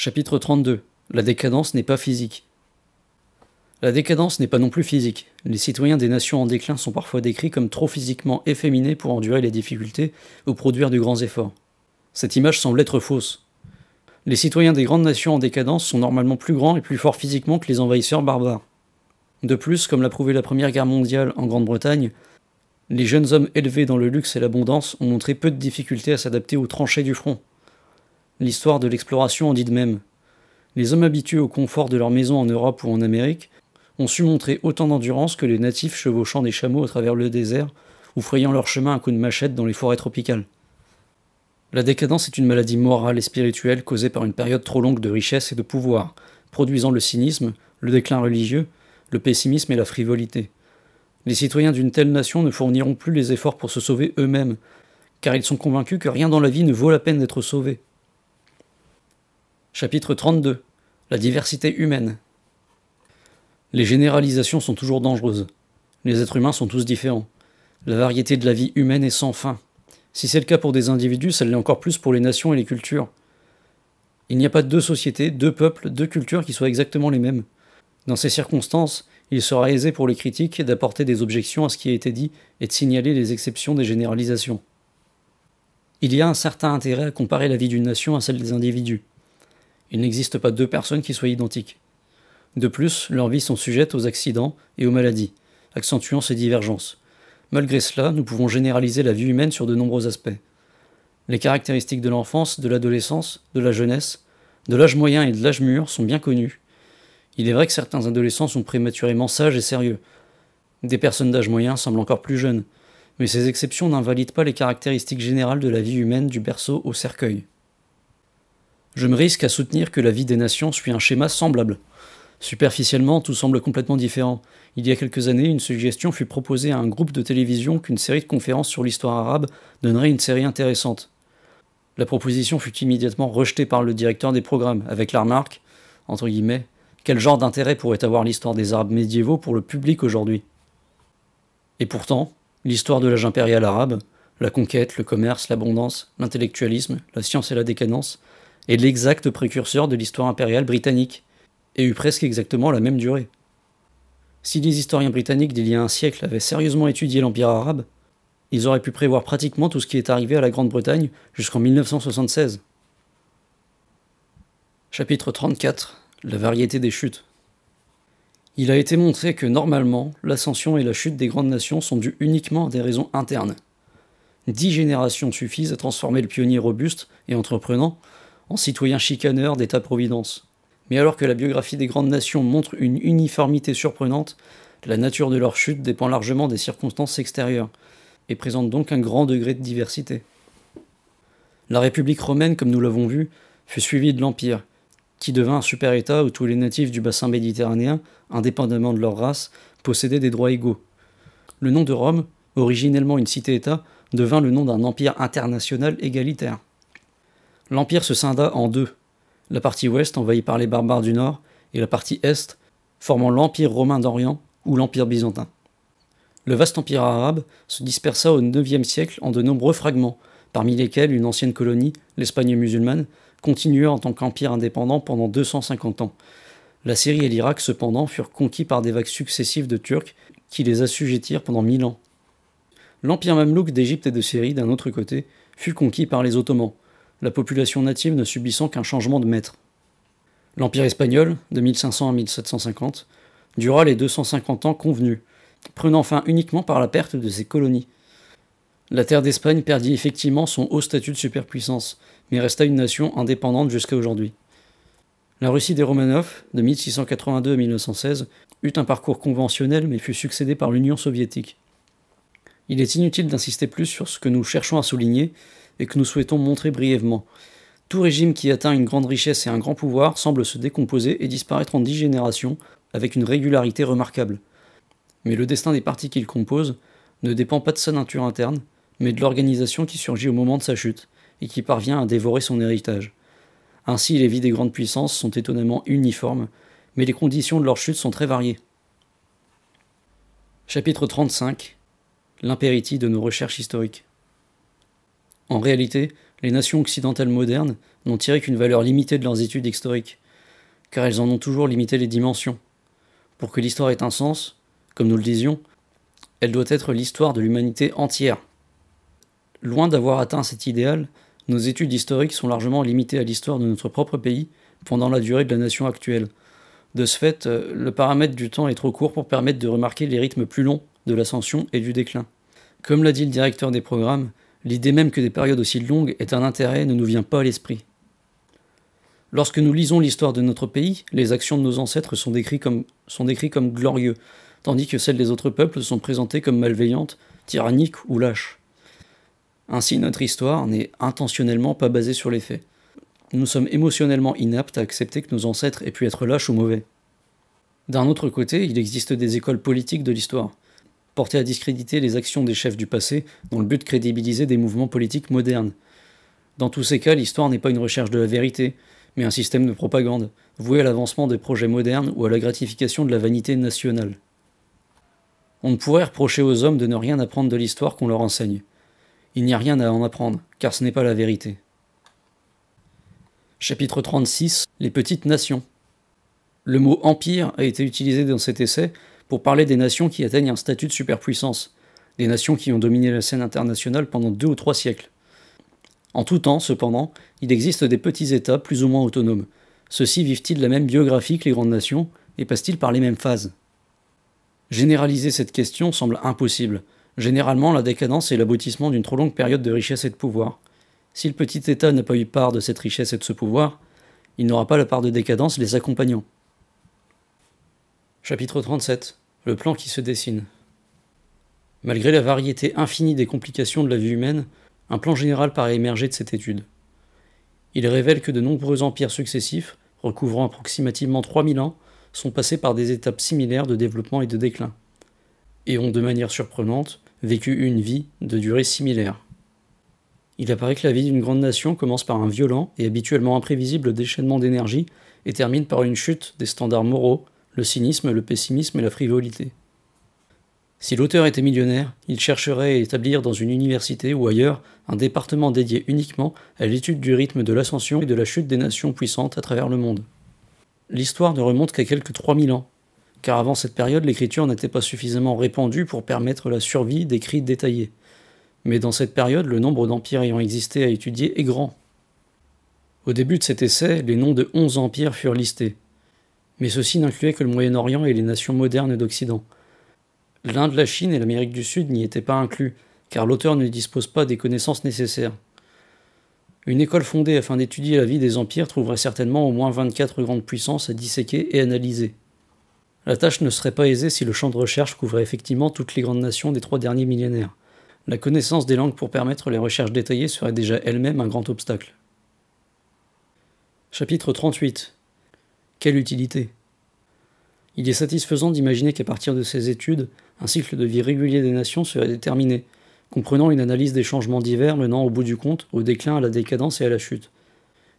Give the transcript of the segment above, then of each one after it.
Chapitre 32 La décadence n'est pas physique. La décadence n'est pas non plus physique. Les citoyens des nations en déclin sont parfois décrits comme trop physiquement efféminés pour endurer les difficultés ou produire de grands efforts. Cette image semble être fausse. Les citoyens des grandes nations en décadence sont normalement plus grands et plus forts physiquement que les envahisseurs barbares. De plus, comme l'a prouvé la Première Guerre mondiale en Grande-Bretagne, les jeunes hommes élevés dans le luxe et l'abondance ont montré peu de difficultés à s'adapter aux tranchées du front. L'histoire de l'exploration en dit de même. Les hommes habitués au confort de leur maison en Europe ou en Amérique ont su montrer autant d'endurance que les natifs chevauchant des chameaux à travers le désert ou frayant leur chemin à coups de machette dans les forêts tropicales. La décadence est une maladie morale et spirituelle causée par une période trop longue de richesse et de pouvoir, produisant le cynisme, le déclin religieux, le pessimisme et la frivolité. Les citoyens d'une telle nation ne fourniront plus les efforts pour se sauver eux-mêmes, car ils sont convaincus que rien dans la vie ne vaut la peine d'être sauvé. Chapitre 32 La diversité humaine. Les généralisations sont toujours dangereuses. Les êtres humains sont tous différents. La variété de la vie humaine est sans fin. Si c'est le cas pour des individus, ça l'est encore plus pour les nations et les cultures. Il n'y a pas deux sociétés, deux peuples, deux cultures qui soient exactement les mêmes. Dans ces circonstances, il sera aisé pour les critiques d'apporter des objections à ce qui a été dit et de signaler les exceptions des généralisations. Il y a un certain intérêt à comparer la vie d'une nation à celle des individus. Il n'existe pas deux personnes qui soient identiques. De plus, leurs vies sont sujettes aux accidents et aux maladies, accentuant ces divergences. Malgré cela, nous pouvons généraliser la vie humaine sur de nombreux aspects. Les caractéristiques de l'enfance, de l'adolescence, de la jeunesse, de l'âge moyen et de l'âge mûr sont bien connues. Il est vrai que certains adolescents sont prématurément sages et sérieux. Des personnes d'âge moyen semblent encore plus jeunes, mais ces exceptions n'invalident pas les caractéristiques générales de la vie humaine du berceau au cercueil je me risque à soutenir que la vie des nations suit un schéma semblable. Superficiellement, tout semble complètement différent. Il y a quelques années, une suggestion fut proposée à un groupe de télévision qu'une série de conférences sur l'histoire arabe donnerait une série intéressante. La proposition fut immédiatement rejetée par le directeur des programmes, avec la remarque, entre guillemets, quel genre d'intérêt pourrait avoir l'histoire des Arabes médiévaux pour le public aujourd'hui Et pourtant, l'histoire de l'âge impérial arabe, la conquête, le commerce, l'abondance, l'intellectualisme, la science et la décadence, est l'exact précurseur de l'histoire impériale britannique, et eut presque exactement la même durée. Si les historiens britanniques d'il y a un siècle avaient sérieusement étudié l'Empire arabe, ils auraient pu prévoir pratiquement tout ce qui est arrivé à la Grande-Bretagne jusqu'en 1976. Chapitre 34 La variété des chutes. Il a été montré que normalement, l'ascension et la chute des grandes nations sont dues uniquement à des raisons internes. Dix générations suffisent à transformer le pionnier robuste et entreprenant en citoyen chicaneur d'État-providence. Mais alors que la biographie des grandes nations montre une uniformité surprenante, la nature de leur chute dépend largement des circonstances extérieures, et présente donc un grand degré de diversité. La République romaine, comme nous l'avons vu, fut suivie de l'Empire, qui devint un super-État où tous les natifs du bassin méditerranéen, indépendamment de leur race, possédaient des droits égaux. Le nom de Rome, originellement une cité-État, devint le nom d'un empire international égalitaire. L'Empire se scinda en deux, la partie ouest envahie par les barbares du nord et la partie est formant l'Empire romain d'Orient ou l'Empire byzantin. Le vaste empire arabe se dispersa au IXe siècle en de nombreux fragments, parmi lesquels une ancienne colonie, l'Espagne musulmane, continua en tant qu'empire indépendant pendant 250 ans. La Syrie et l'Irak, cependant, furent conquis par des vagues successives de Turcs qui les assujettirent pendant mille ans. L'empire mamelouk d'Égypte et de Syrie, d'un autre côté, fut conquis par les Ottomans, la population native ne subissant qu'un changement de maître. L'Empire espagnol, de 1500 à 1750, dura les 250 ans convenus, prenant fin uniquement par la perte de ses colonies. La terre d'Espagne perdit effectivement son haut statut de superpuissance, mais resta une nation indépendante jusqu'à aujourd'hui. La Russie des Romanov, de 1682 à 1916, eut un parcours conventionnel mais fut succédée par l'Union soviétique. Il est inutile d'insister plus sur ce que nous cherchons à souligner, et que nous souhaitons montrer brièvement. Tout régime qui atteint une grande richesse et un grand pouvoir semble se décomposer et disparaître en dix générations, avec une régularité remarquable. Mais le destin des partis qu'il compose ne dépend pas de sa nature interne, mais de l'organisation qui surgit au moment de sa chute, et qui parvient à dévorer son héritage. Ainsi, les vies des grandes puissances sont étonnamment uniformes, mais les conditions de leur chute sont très variées. Chapitre 35 L'impéritie de nos recherches historiques. En réalité, les nations occidentales modernes n'ont tiré qu'une valeur limitée de leurs études historiques, car elles en ont toujours limité les dimensions. Pour que l'histoire ait un sens, comme nous le disions, elle doit être l'histoire de l'humanité entière. Loin d'avoir atteint cet idéal, nos études historiques sont largement limitées à l'histoire de notre propre pays pendant la durée de la nation actuelle. De ce fait, euh, le paramètre du temps est trop court pour permettre de remarquer les rythmes plus longs de l'ascension et du déclin. Comme l'a dit le directeur des programmes, L'idée même que des périodes aussi longues aient un intérêt ne nous vient pas à l'esprit. Lorsque nous lisons l'histoire de notre pays, les actions de nos ancêtres sont décrites comme, sont comme glorieux, tandis que celles des autres peuples sont présentées comme malveillantes, tyranniques ou lâches. Ainsi, notre histoire n'est intentionnellement pas basée sur les faits. Nous sommes émotionnellement inaptes à accepter que nos ancêtres aient pu être lâches ou mauvais. D'un autre côté, il existe des écoles politiques de l'histoire à discréditer les actions des chefs du passé dans le but de crédibiliser des mouvements politiques modernes. Dans tous ces cas, l'histoire n'est pas une recherche de la vérité, mais un système de propagande, voué à l'avancement des projets modernes ou à la gratification de la vanité nationale. On ne pourrait reprocher aux hommes de ne rien apprendre de l'histoire qu'on leur enseigne. Il n'y a rien à en apprendre, car ce n'est pas la vérité. Chapitre 36 Les petites nations. Le mot empire a été utilisé dans cet essai pour parler des nations qui atteignent un statut de superpuissance, des nations qui ont dominé la scène internationale pendant deux ou trois siècles. En tout temps, cependant, il existe des petits États plus ou moins autonomes. Ceux-ci vivent-ils la même biographie que les grandes nations et passent-ils par les mêmes phases Généraliser cette question semble impossible. Généralement, la décadence est l'aboutissement d'une trop longue période de richesse et de pouvoir. Si le petit État n'a pas eu part de cette richesse et de ce pouvoir, il n'aura pas la part de décadence les accompagnant. Chapitre 37 Le plan qui se dessine. Malgré la variété infinie des complications de la vie humaine, un plan général paraît émerger de cette étude. Il révèle que de nombreux empires successifs, recouvrant approximativement 3000 ans, sont passés par des étapes similaires de développement et de déclin, et ont de manière surprenante vécu une vie de durée similaire. Il apparaît que la vie d'une grande nation commence par un violent et habituellement imprévisible déchaînement d'énergie et termine par une chute des standards moraux, le cynisme, le pessimisme et la frivolité. Si l'auteur était millionnaire, il chercherait à établir dans une université ou ailleurs un département dédié uniquement à l'étude du rythme de l'ascension et de la chute des nations puissantes à travers le monde. L'histoire ne remonte qu'à quelques 3000 ans, car avant cette période l'écriture n'était pas suffisamment répandue pour permettre la survie d'écrits détaillés. Mais dans cette période, le nombre d'empires ayant existé à étudier est grand. Au début de cet essai, les noms de 11 empires furent listés, mais ceci n'incluait que le Moyen-Orient et les nations modernes d'Occident. L'Inde, la Chine et l'Amérique du Sud n'y étaient pas inclus, car l'auteur ne dispose pas des connaissances nécessaires. Une école fondée afin d'étudier la vie des empires trouverait certainement au moins 24 grandes puissances à disséquer et analyser. La tâche ne serait pas aisée si le champ de recherche couvrait effectivement toutes les grandes nations des trois derniers millénaires. La connaissance des langues pour permettre les recherches détaillées serait déjà elle-même un grand obstacle. Chapitre 38 quelle utilité Il est satisfaisant d'imaginer qu'à partir de ces études, un cycle de vie régulier des nations serait déterminé, comprenant une analyse des changements divers menant au bout du compte au déclin, à la décadence et à la chute.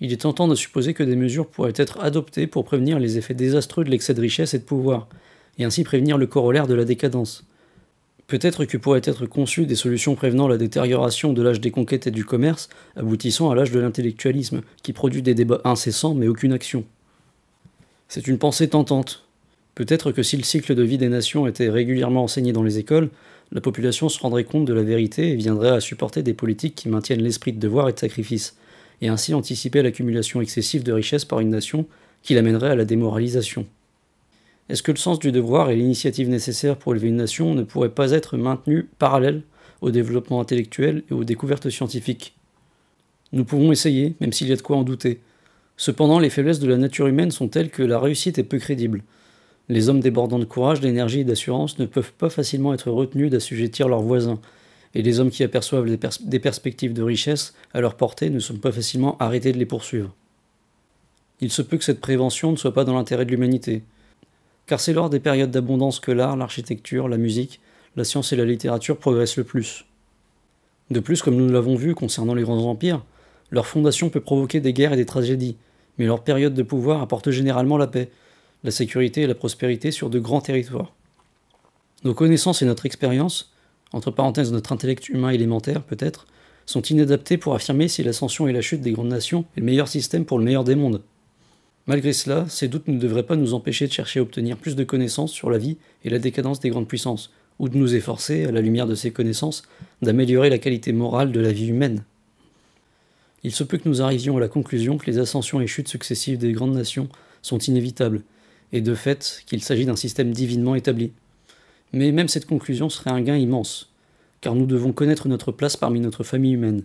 Il est tentant de supposer que des mesures pourraient être adoptées pour prévenir les effets désastreux de l'excès de richesse et de pouvoir, et ainsi prévenir le corollaire de la décadence. Peut-être que pourraient être conçues des solutions prévenant la détérioration de l'âge des conquêtes et du commerce, aboutissant à l'âge de l'intellectualisme, qui produit des débats incessants mais aucune action. C'est une pensée tentante. Peut-être que si le cycle de vie des nations était régulièrement enseigné dans les écoles, la population se rendrait compte de la vérité et viendrait à supporter des politiques qui maintiennent l'esprit de devoir et de sacrifice, et ainsi anticiper l'accumulation excessive de richesses par une nation qui l'amènerait à la démoralisation. Est-ce que le sens du devoir et l'initiative nécessaire pour élever une nation ne pourraient pas être maintenus parallèles au développement intellectuel et aux découvertes scientifiques Nous pouvons essayer, même s'il y a de quoi en douter, Cependant, les faiblesses de la nature humaine sont telles que la réussite est peu crédible. Les hommes débordants de courage, d'énergie et d'assurance ne peuvent pas facilement être retenus d'assujettir leurs voisins, et les hommes qui aperçoivent des, perspectives de richesse à leur portée ne sont pas facilement arrêtés de les poursuivre. Il se peut que cette prévention ne soit pas dans l'intérêt de l'humanité, car c'est lors des périodes d'abondance que l'art, l'architecture, la musique, la science et la littérature progressent le plus. De plus, comme nous l'avons vu concernant les grands empires, leur fondation peut provoquer des guerres et des tragédies, mais leur période de pouvoir apporte généralement la paix, la sécurité et la prospérité sur de grands territoires. Nos connaissances et notre expérience, entre parenthèses notre intellect humain élémentaire peut-être, sont inadaptées pour affirmer si l'ascension et la chute des grandes nations est le meilleur système pour le meilleur des mondes. Malgré cela, ces doutes ne devraient pas nous empêcher de chercher à obtenir plus de connaissances sur la vie et la décadence des grandes puissances, ou de nous efforcer, à la lumière de ces connaissances, d'améliorer la qualité morale de la vie humaine il se peut que nous arrivions à la conclusion que les ascensions et chutes successives des grandes nations sont inévitables, et de fait qu'il s'agit d'un système divinement établi. Mais même cette conclusion serait un gain immense, car nous devons connaître notre place parmi notre famille humaine.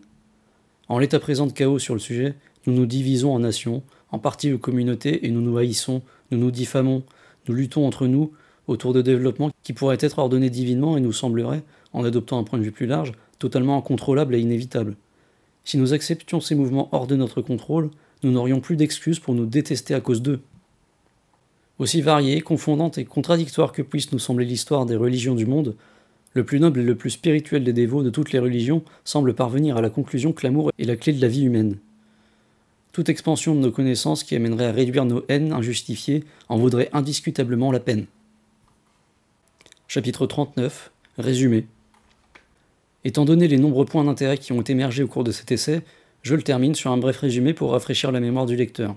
En l'état présent de chaos sur le sujet, nous nous divisons en nations, en parties ou communautés, et nous nous haïssons, nous nous diffamons, nous luttons entre nous autour de développements qui pourraient être ordonnés divinement et nous sembleraient, en adoptant un point de vue plus large, totalement incontrôlables et inévitables. Si nous acceptions ces mouvements hors de notre contrôle, nous n'aurions plus d'excuses pour nous détester à cause d'eux. Aussi variée, confondante et contradictoire que puisse nous sembler l'histoire des religions du monde, le plus noble et le plus spirituel des dévots de toutes les religions semble parvenir à la conclusion que l'amour est la clé de la vie humaine. Toute expansion de nos connaissances qui amènerait à réduire nos haines injustifiées en vaudrait indiscutablement la peine. Chapitre 39 Résumé Étant donné les nombreux points d'intérêt qui ont émergé au cours de cet essai, je le termine sur un bref résumé pour rafraîchir la mémoire du lecteur.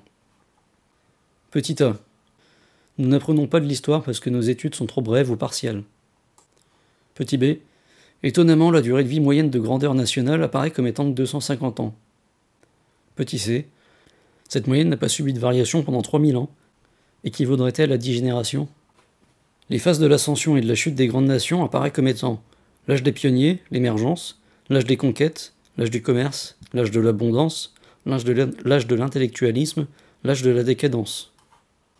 Petit A. Nous n'apprenons pas de l'histoire parce que nos études sont trop brèves ou partielles. Petit B. Étonnamment, la durée de vie moyenne de grandeur nationale apparaît comme étant de 250 ans. Petit c. Cette moyenne n'a pas subi de variation pendant 3000 ans. Équivaudrait-elle à 10 générations Les phases de l'ascension et de la chute des grandes nations apparaissent comme étant l'âge des pionniers, l'émergence, l'âge des conquêtes, l'âge du commerce, l'âge de l'abondance, l'âge de l'intellectualisme, l'âge de la décadence.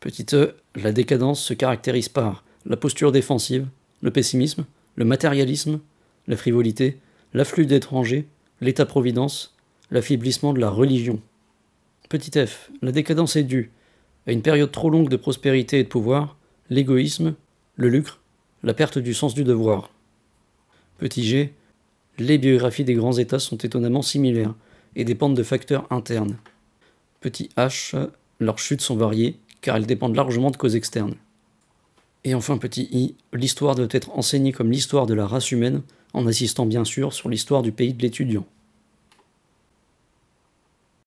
Petit e, la décadence se caractérise par la posture défensive, le pessimisme, le matérialisme, la frivolité, l'afflux d'étrangers, l'état-providence, l'affaiblissement de la religion. Petit f, la décadence est due à une période trop longue de prospérité et de pouvoir, l'égoïsme, le lucre, la perte du sens du devoir. Petit g, les biographies des grands États sont étonnamment similaires et dépendent de facteurs internes. Petit h, leurs chutes sont variées car elles dépendent largement de causes externes. Et enfin petit i, l'histoire doit être enseignée comme l'histoire de la race humaine en insistant bien sûr sur l'histoire du pays de l'étudiant.